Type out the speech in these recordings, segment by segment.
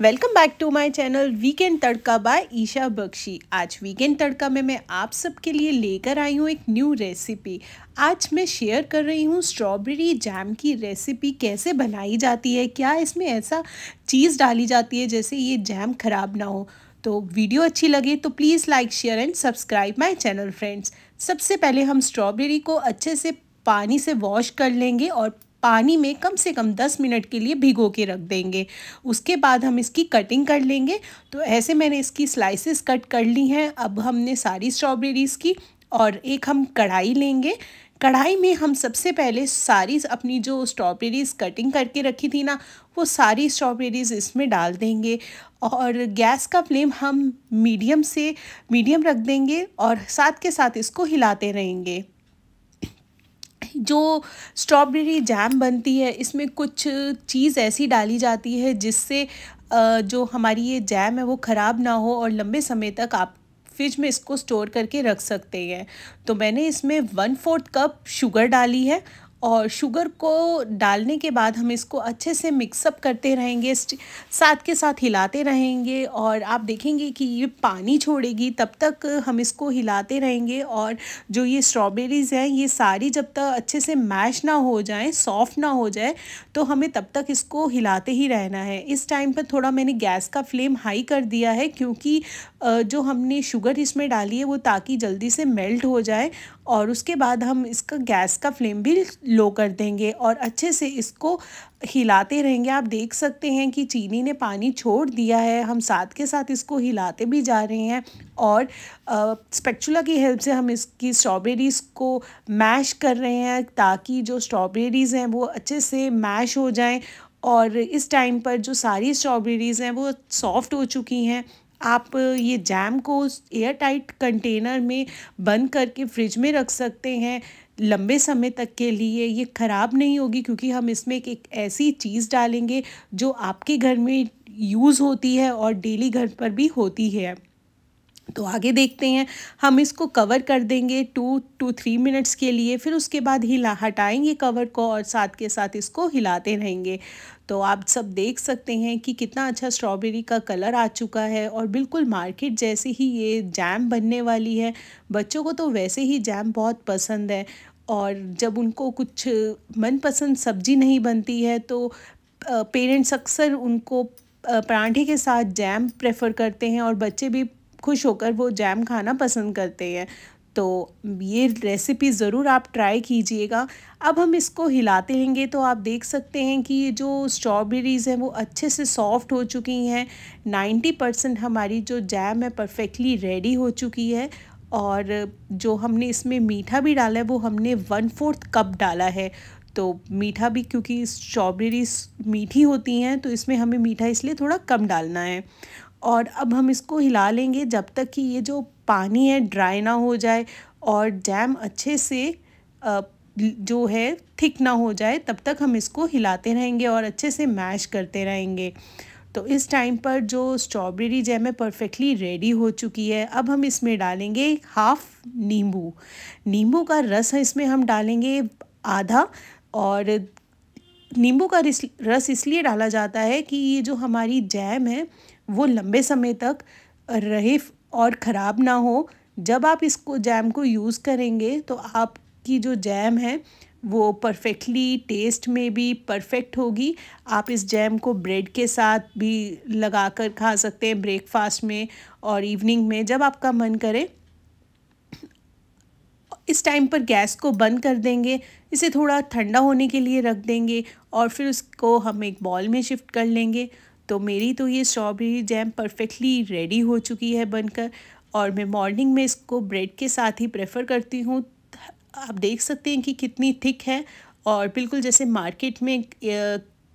welcome back to my channel weekend Tadka by Esha Bakshi आज weekend तड़का में मैं आप सबके लिए लेकर आई हूँ एक न्यू रेसिपी आज मैं शेयर कर रही हूँ स्ट्रॉबेरी जैम की रेसिपी कैसे बनाई जाती है क्या इसमें ऐसा चीज़ डाली जाती है जैसे ये जैम ख़राब ना हो तो वीडियो अच्छी लगे तो please like share and subscribe my channel friends सबसे पहले हम स्ट्रॉबेरी को अच्छे से पानी से वॉश कर लेंगे और पानी में कम से कम दस मिनट के लिए भिगो के रख देंगे उसके बाद हम इसकी कटिंग कर लेंगे तो ऐसे मैंने इसकी स्लाइसेस कट कर ली हैं अब हमने सारी स्ट्रॉबेरीज़ की और एक हम कढ़ाई लेंगे कढ़ाई में हम सबसे पहले सारी अपनी जो स्ट्रॉबेरीज़ कटिंग करके रखी थी ना वो सारी स्ट्रॉबेरीज़ इसमें डाल देंगे और गैस का फ्लेम हम मीडियम से मीडियम रख देंगे और साथ के साथ इसको हिलाते रहेंगे जो स्ट्रॉबेरी जैम बनती है इसमें कुछ चीज़ ऐसी डाली जाती है जिससे जो हमारी ये जैम है वो ख़राब ना हो और लंबे समय तक आप फ्रिज में इसको स्टोर करके रख सकते हैं तो मैंने इसमें वन फोर्थ कप शुगर डाली है और शुगर को डालने के बाद हम इसको अच्छे से मिक्सअप करते रहेंगे साथ के साथ हिलाते रहेंगे और आप देखेंगे कि ये पानी छोड़ेगी तब तक हम इसको हिलाते रहेंगे और जो ये स्ट्रॉबेरीज़ हैं ये सारी जब तक अच्छे से मैश ना हो जाए सॉफ्ट ना हो जाए तो हमें तब तक इसको हिलाते ही रहना है इस टाइम पर थोड़ा मैंने गैस का फ्लेम हाई कर दिया है क्योंकि जो हमने शुगर इसमें डाली है वो ताकि जल्दी से मेल्ट हो जाए और उसके बाद हम इसका गैस का फ्लेम भी लो कर देंगे और अच्छे से इसको हिलाते रहेंगे आप देख सकते हैं कि चीनी ने पानी छोड़ दिया है हम साथ के साथ इसको हिलाते भी जा रहे हैं और स्पेक्चुला की हेल्प से हम इसकी स्ट्रॉबेरीज़ को मैश कर रहे हैं ताकि जो स्ट्रॉबेरीज़ हैं वो अच्छे से मैश हो जाएं और इस टाइम पर जो सारी स्ट्रॉबेरीज़ हैं वो सॉफ्ट हो चुकी हैं आप ये जैम को एयर टाइट कंटेनर में बंद करके फ्रिज में रख सकते हैं लंबे समय तक के लिए ये ख़राब नहीं होगी क्योंकि हम इसमें एक, एक ऐसी चीज़ डालेंगे जो आपके घर में यूज़ होती है और डेली घर पर भी होती है तो आगे देखते हैं हम इसको कवर कर देंगे टू टू थ्री मिनट्स के लिए फिर उसके बाद हिला हटाएंगे कवर को और साथ के साथ इसको हिलाते रहेंगे तो आप सब देख सकते हैं कि कितना अच्छा स्ट्रॉबेरी का कलर आ चुका है और बिल्कुल मार्केट जैसे ही ये जैम बनने वाली है बच्चों को तो वैसे ही जैम बहुत पसंद है और जब उनको कुछ मनपसंद सब्जी नहीं बनती है तो पेरेंट्स अक्सर उनको परांठे के साथ जैम प्रेफर करते हैं और बच्चे भी खुश होकर वो जैम खाना पसंद करते हैं तो ये रेसिपी ज़रूर आप ट्राई कीजिएगा अब हम इसको हिलाते रहेंगे तो आप देख सकते हैं कि ये जो स्ट्रॉबेरीज़ हैं वो अच्छे से सॉफ्ट हो चुकी हैं नाइन्टी परसेंट हमारी जो जैम है परफेक्टली रेडी हो चुकी है और जो हमने इसमें मीठा भी डाला है वो हमने वन फोर्थ कप डाला है तो मीठा भी क्योंकि स्ट्रॉबेरीज मीठी होती हैं तो इसमें हमें मीठा इसलिए थोड़ा कम डालना है और अब हम इसको हिला लेंगे जब तक कि ये जो पानी है ड्राई ना हो जाए और जैम अच्छे से जो है थिक ना हो जाए तब तक हम इसको हिलाते रहेंगे और अच्छे से मैश करते रहेंगे तो इस टाइम पर जो स्ट्रॉबेरी जैम है परफेक्टली रेडी हो चुकी है अब हम इसमें डालेंगे हाफ़ नींबू नींबू का रस इसमें हम डालेंगे आधा और नींबू का रस इसलिए डाला जाता है कि ये जो हमारी जैम है वो लंबे समय तक रहे और ख़राब ना हो जब आप इसको जैम को यूज़ करेंगे तो आपकी जो जैम है वो परफेक्टली टेस्ट में भी परफेक्ट होगी आप इस जैम को ब्रेड के साथ भी लगाकर खा सकते हैं ब्रेकफास्ट में और इवनिंग में जब आपका मन करे इस टाइम पर गैस को बंद कर देंगे इसे थोड़ा ठंडा होने के लिए रख देंगे और फिर उसको हम एक बॉल में शिफ्ट कर लेंगे तो मेरी तो ये स्ट्रॉबेरी जैम परफेक्टली रेडी हो चुकी है बनकर और मैं मॉर्निंग में इसको ब्रेड के साथ ही प्रेफर करती हूँ आप देख सकते हैं कि कितनी थिक है और बिल्कुल जैसे मार्केट में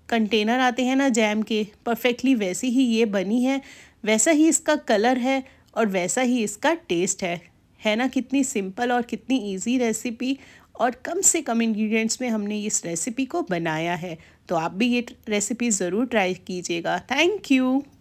कंटेनर आते हैं ना जैम के परफेक्टली वैसी ही ये बनी है वैसा ही इसका कलर है और वैसा ही इसका टेस्ट है है ना कितनी सिंपल और कितनी इजी रेसिपी और कम से कम इंग्रेडिएंट्स में हमने इस रेसिपी को बनाया है तो आप भी ये रेसिपी ज़रूर ट्राई कीजिएगा थैंक यू